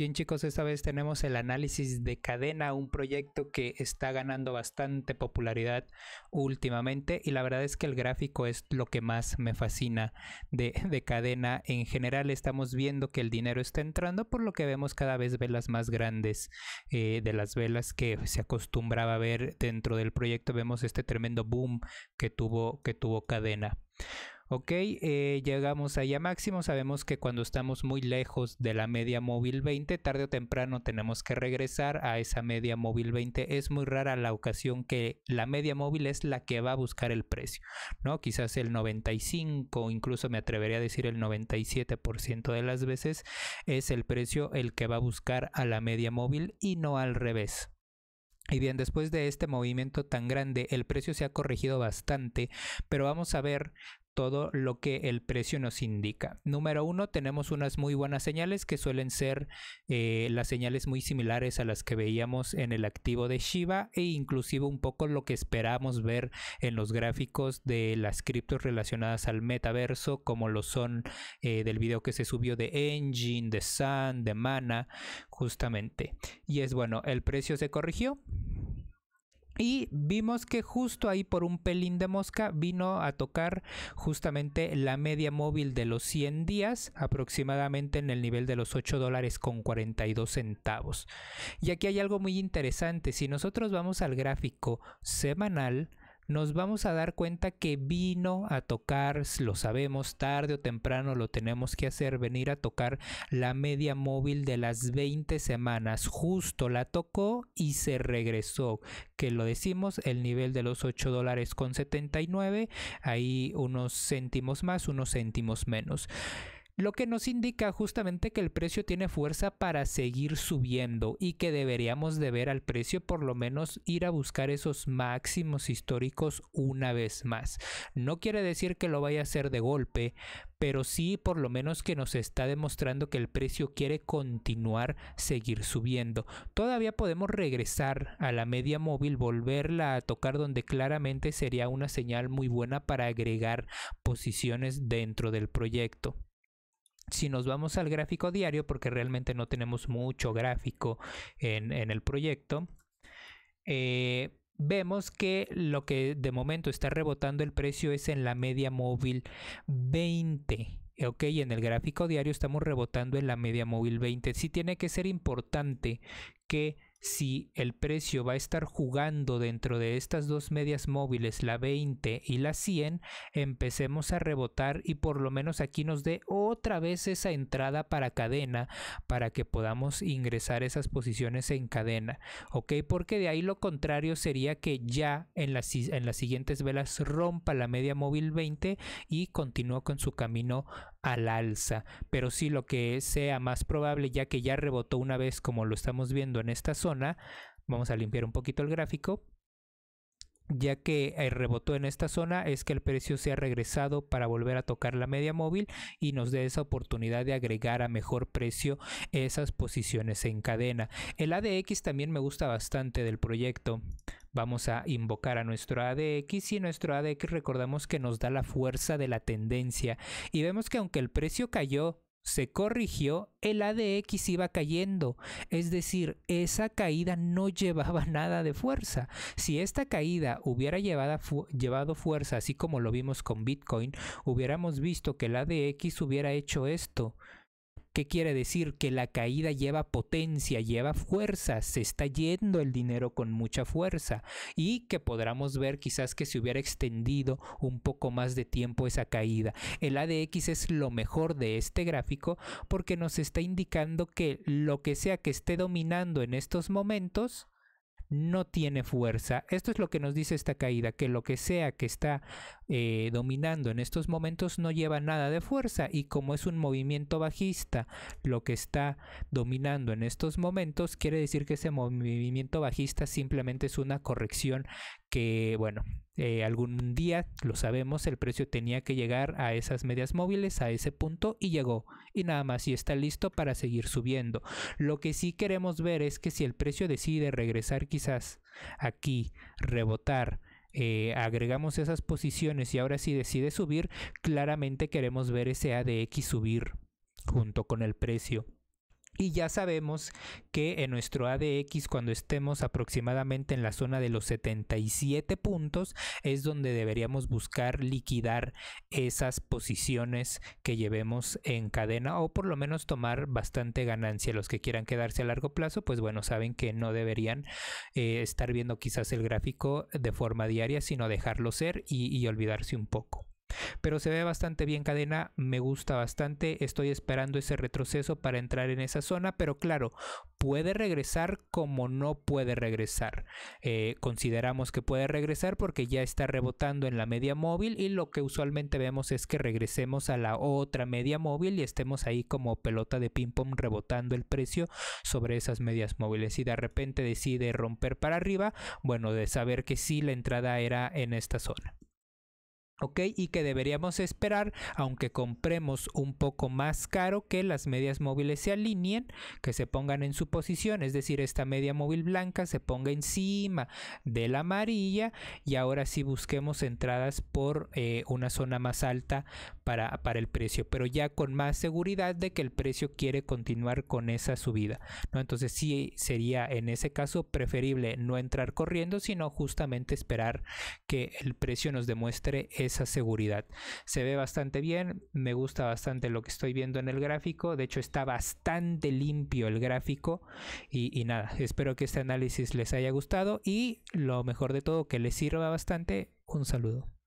Bien chicos, esta vez tenemos el análisis de cadena, un proyecto que está ganando bastante popularidad últimamente y la verdad es que el gráfico es lo que más me fascina de, cadena. En general estamos viendo que el dinero está entrando por lo que vemos cada vez velas más grandes eh, de las velas que se acostumbraba a ver dentro del proyecto. Vemos este tremendo boom que tuvo, que tuvo cadena. Ok, eh, llegamos ahí a máximo. Sabemos que cuando estamos muy lejos de la media móvil 20, tarde o temprano tenemos que regresar a esa media móvil 20. Es muy rara la ocasión que la media móvil es la que va a buscar el precio, ¿no? Quizás el 95, o incluso me atrevería a decir el 97% de las veces es el precio el que va a buscar a la media móvil y no al revés. Y bien, después de este movimiento tan grande, el precio se ha corregido bastante, pero vamos a ver todo lo que el precio nos indica. Número uno, tenemos unas muy buenas señales que suelen ser eh, las señales muy similares a las que veíamos en el activo de Shiba e inclusive un poco lo que esperamos ver en los gráficos de las criptos relacionadas al metaverso, como lo son eh, del video que se subió de Engine, de Sun, de Mana, justamente. Y es bueno, el precio se corrigió, y vimos que justo ahí por un pelín de mosca vino a tocar justamente la media móvil de los 100 días, aproximadamente en el nivel de los 8 dólares con 42 centavos. Y aquí hay algo muy interesante, si nosotros vamos al gráfico semanal, nos vamos a dar cuenta que vino a tocar, lo sabemos, tarde o temprano lo tenemos que hacer, venir a tocar la media móvil de las 20 semanas. Justo la tocó y se regresó, que lo decimos, el nivel de los 8 dólares con 79, ahí unos céntimos más, unos céntimos menos lo que nos indica justamente que el precio tiene fuerza para seguir subiendo y que deberíamos de ver al precio por lo menos ir a buscar esos máximos históricos una vez más. No quiere decir que lo vaya a hacer de golpe, pero sí por lo menos que nos está demostrando que el precio quiere continuar seguir subiendo. Todavía podemos regresar a la media móvil, volverla a tocar donde claramente sería una señal muy buena para agregar posiciones dentro del proyecto si nos vamos al gráfico diario, porque realmente no tenemos mucho gráfico en, el proyecto, eh, vemos que lo que de momento está rebotando el precio es en la media móvil 20. Ok, en el gráfico diario estamos rebotando en la media móvil 20. Sí tiene que ser importante que si el precio va a estar jugando dentro de estas dos medias móviles, la 20 y la 100, empecemos a rebotar y por lo menos aquí nos dé otra vez esa entrada para cadena para que podamos ingresar esas posiciones en cadena, ¿ok? Porque de ahí lo contrario sería que ya en las, siguientes velas rompa la media móvil 20 y continúa con su camino al alza, pero sí lo que sea más probable, ya que ya rebotó una vez como lo estamos viendo en esta zona, vamos a limpiar un poquito el gráfico, ya que eh, rebotó en esta zona es que el precio se ha regresado para volver a tocar la media móvil y nos dé esa oportunidad de agregar a mejor precio esas posiciones en cadena. El ADX también me gusta bastante del proyecto. Vamos a invocar a nuestro ADX y nuestro ADX recordamos que nos da la fuerza de la tendencia. Y vemos que aunque el precio cayó, se corrigió, el ADX iba cayendo. Es decir, esa caída no llevaba nada de fuerza. Si esta caída hubiera llevado fuerza, así como lo vimos con Bitcoin, hubiéramos visto que el ADX hubiera hecho esto. ¿Qué quiere decir? Que la caída lleva potencia, lleva fuerza, se está yendo el dinero con mucha fuerza y que podremos ver quizás que se hubiera extendido un poco más de tiempo esa caída. El ADX es lo mejor de este gráfico porque nos está indicando que lo que sea que esté dominando en estos momentos no tiene fuerza. Esto es lo que nos dice esta caída, que lo que sea que está eh, dominando en estos momentos no lleva nada de fuerza y como es un movimiento bajista lo que está dominando en estos momentos, quiere decir que ese movimiento bajista simplemente es una corrección que, bueno, eh, algún día, lo sabemos, el precio tenía que llegar a esas medias móviles, a ese punto, y llegó. Y nada más, y está listo para seguir subiendo. Lo que sí queremos ver es que si el precio decide regresar quizás aquí, rebotar, eh, agregamos esas posiciones y ahora si decide subir, claramente queremos ver ese ADX subir junto con el precio. Y ya sabemos que en nuestro ADX, cuando estemos aproximadamente en la zona de los 77 puntos, es donde deberíamos buscar liquidar esas posiciones que llevemos en cadena o por lo menos tomar bastante ganancia. Los que quieran quedarse a largo plazo, pues bueno, saben que no deberían eh, estar viendo quizás el gráfico de forma diaria, sino dejarlo ser y olvidarse un poco. Pero se ve bastante bien cadena, me gusta bastante, estoy esperando ese retroceso para entrar en esa zona, pero claro, puede regresar como no puede regresar. Eh, consideramos que puede regresar porque ya está rebotando en la media móvil y lo que usualmente vemos es que regresemos a la otra media móvil y estemos ahí como pelota de ping pong rebotando el precio sobre esas medias móviles. y de repente decide romper para arriba, bueno, de saber que sí la entrada era en esta zona. ¿ok? Y que deberíamos esperar, aunque compremos un poco más caro, que las medias móviles se alineen, que se pongan en su posición, es decir, esta media móvil blanca se ponga encima de la amarilla y ahora sí busquemos entradas por eh, una zona más alta para, para el precio, pero ya con más seguridad de que el precio quiere continuar con esa subida, ¿no? Entonces sí sería en ese caso preferible no entrar corriendo, sino justamente esperar que el precio nos demuestre esa seguridad. Se ve bastante bien, me gusta bastante lo que estoy viendo en el gráfico, de hecho está bastante limpio el gráfico y, y nada, espero que este análisis les haya gustado y lo mejor de todo que les sirva bastante. Un saludo.